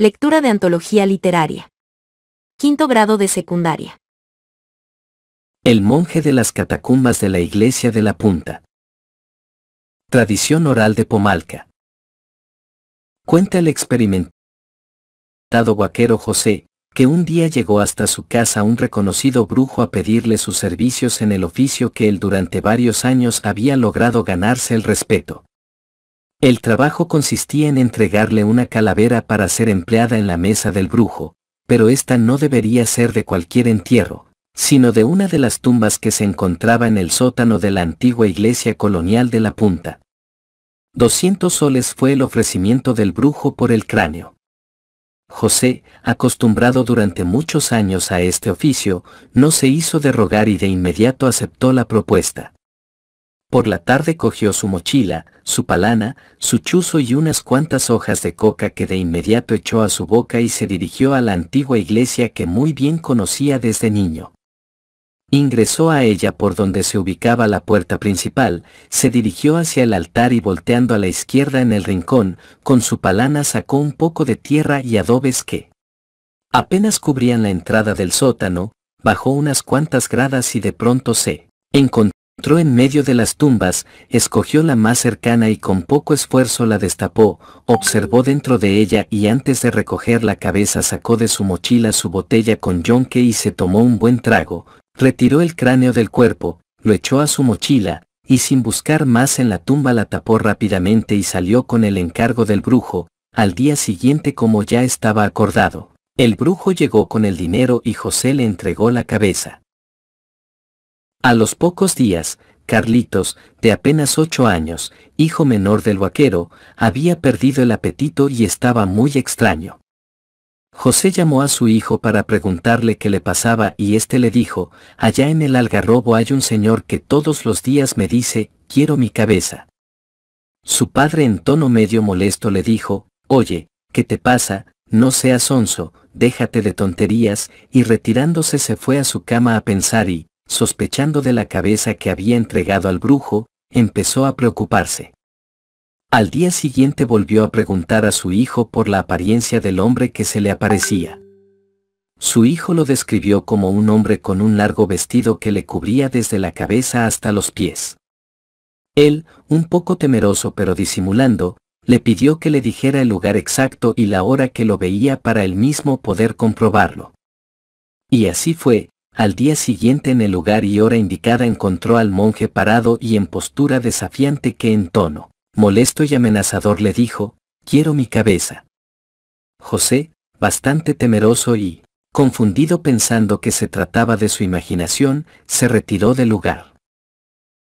Lectura de antología literaria. Quinto grado de secundaria. El monje de las catacumbas de la iglesia de la punta. Tradición oral de Pomalca. Cuenta el experimentado Guaquero José, que un día llegó hasta su casa un reconocido brujo a pedirle sus servicios en el oficio que él durante varios años había logrado ganarse el respeto. El trabajo consistía en entregarle una calavera para ser empleada en la mesa del brujo, pero esta no debería ser de cualquier entierro, sino de una de las tumbas que se encontraba en el sótano de la antigua iglesia colonial de la punta. 200 soles fue el ofrecimiento del brujo por el cráneo. José, acostumbrado durante muchos años a este oficio, no se hizo de rogar y de inmediato aceptó la propuesta. Por la tarde cogió su mochila, su palana, su chuzo y unas cuantas hojas de coca que de inmediato echó a su boca y se dirigió a la antigua iglesia que muy bien conocía desde niño. Ingresó a ella por donde se ubicaba la puerta principal, se dirigió hacia el altar y volteando a la izquierda en el rincón, con su palana sacó un poco de tierra y adobes que apenas cubrían la entrada del sótano, bajó unas cuantas gradas y de pronto se encontró entró en medio de las tumbas, escogió la más cercana y con poco esfuerzo la destapó, observó dentro de ella y antes de recoger la cabeza sacó de su mochila su botella con yonque y se tomó un buen trago, retiró el cráneo del cuerpo, lo echó a su mochila, y sin buscar más en la tumba la tapó rápidamente y salió con el encargo del brujo, al día siguiente como ya estaba acordado. El brujo llegó con el dinero y José le entregó la cabeza. A los pocos días, Carlitos, de apenas ocho años, hijo menor del vaquero, había perdido el apetito y estaba muy extraño. José llamó a su hijo para preguntarle qué le pasaba y éste le dijo, allá en el algarrobo hay un señor que todos los días me dice, quiero mi cabeza. Su padre en tono medio molesto le dijo, oye, ¿qué te pasa? No seas onzo, déjate de tonterías, y retirándose se fue a su cama a pensar y, sospechando de la cabeza que había entregado al brujo, empezó a preocuparse. Al día siguiente volvió a preguntar a su hijo por la apariencia del hombre que se le aparecía. Su hijo lo describió como un hombre con un largo vestido que le cubría desde la cabeza hasta los pies. Él, un poco temeroso pero disimulando, le pidió que le dijera el lugar exacto y la hora que lo veía para él mismo poder comprobarlo. Y así fue, al día siguiente en el lugar y hora indicada encontró al monje parado y en postura desafiante que en tono, molesto y amenazador le dijo, quiero mi cabeza. José, bastante temeroso y, confundido pensando que se trataba de su imaginación, se retiró del lugar.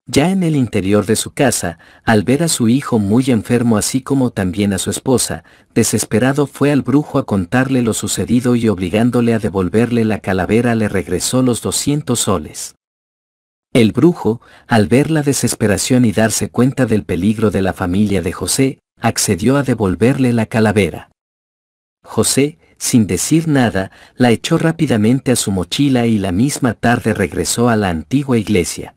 Ya en el interior de su casa, al ver a su hijo muy enfermo así como también a su esposa, desesperado fue al brujo a contarle lo sucedido y obligándole a devolverle la calavera le regresó los 200 soles. El brujo, al ver la desesperación y darse cuenta del peligro de la familia de José, accedió a devolverle la calavera. José, sin decir nada, la echó rápidamente a su mochila y la misma tarde regresó a la antigua iglesia.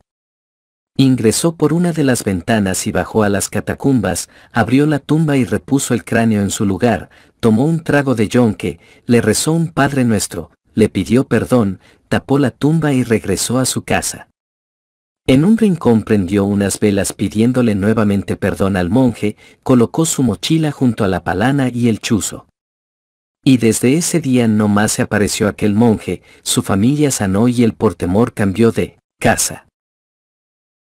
Ingresó por una de las ventanas y bajó a las catacumbas, abrió la tumba y repuso el cráneo en su lugar, tomó un trago de yonque, le rezó un Padre Nuestro, le pidió perdón, tapó la tumba y regresó a su casa. En un rincón prendió unas velas pidiéndole nuevamente perdón al monje, colocó su mochila junto a la palana y el chuzo. Y desde ese día no más se apareció aquel monje, su familia sanó y el temor cambió de casa.